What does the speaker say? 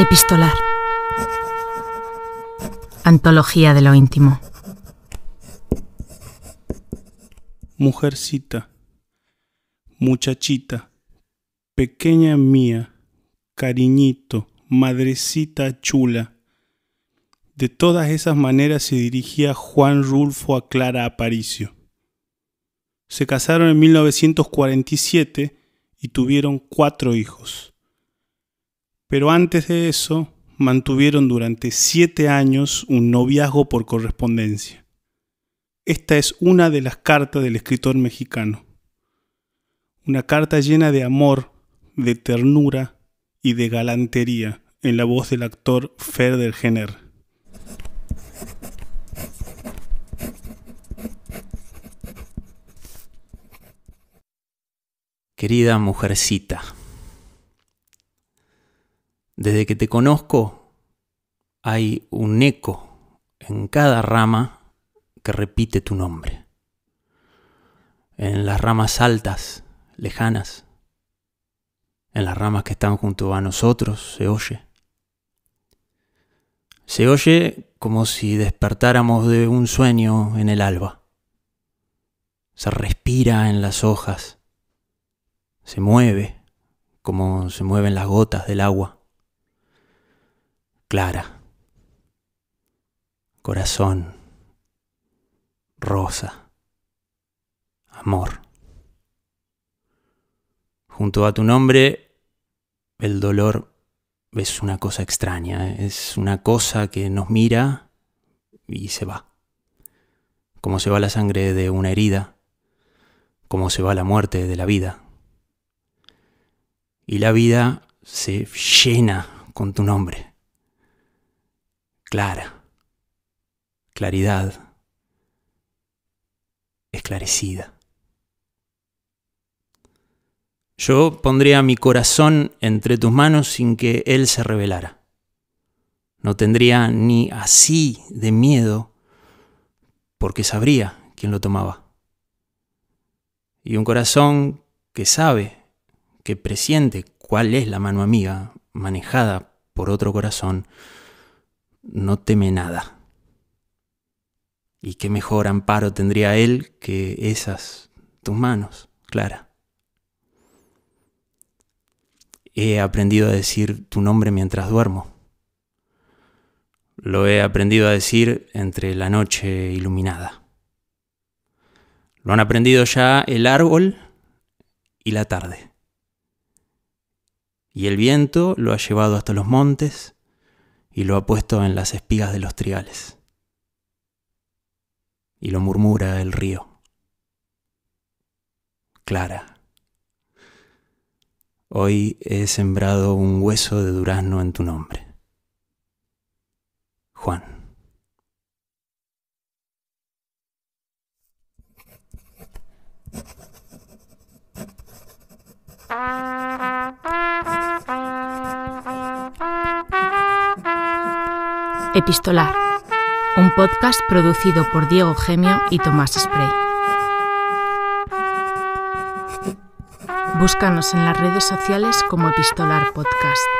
Epistolar. Antología de lo íntimo. Mujercita, muchachita, pequeña mía, cariñito, madrecita chula. De todas esas maneras se dirigía Juan Rulfo a Clara Aparicio. Se casaron en 1947 y tuvieron cuatro hijos. Pero antes de eso, mantuvieron durante siete años un noviazgo por correspondencia. Esta es una de las cartas del escritor mexicano. Una carta llena de amor, de ternura y de galantería en la voz del actor Ferder Jenner. Querida mujercita, desde que te conozco hay un eco en cada rama que repite tu nombre. En las ramas altas, lejanas, en las ramas que están junto a nosotros se oye. Se oye como si despertáramos de un sueño en el alba. Se respira en las hojas. Se mueve como se mueven las gotas del agua clara, corazón, rosa, amor. Junto a tu nombre, el dolor es una cosa extraña, ¿eh? es una cosa que nos mira y se va. Como se va la sangre de una herida, como se va la muerte de la vida. Y la vida se llena con tu nombre clara, claridad, esclarecida. Yo pondría mi corazón entre tus manos sin que Él se revelara. No tendría ni así de miedo porque sabría quién lo tomaba. Y un corazón que sabe, que presiente cuál es la mano amiga manejada por otro corazón, no teme nada. ¿Y qué mejor amparo tendría él que esas tus manos, Clara? He aprendido a decir tu nombre mientras duermo. Lo he aprendido a decir entre la noche iluminada. Lo han aprendido ya el árbol y la tarde. Y el viento lo ha llevado hasta los montes y lo ha puesto en las espigas de los triales. Y lo murmura el río. Clara. Hoy he sembrado un hueso de durazno en tu nombre. Juan. Ah. Epistolar, un podcast producido por Diego Gemio y Tomás Spray. Búscanos en las redes sociales como Epistolar Podcast.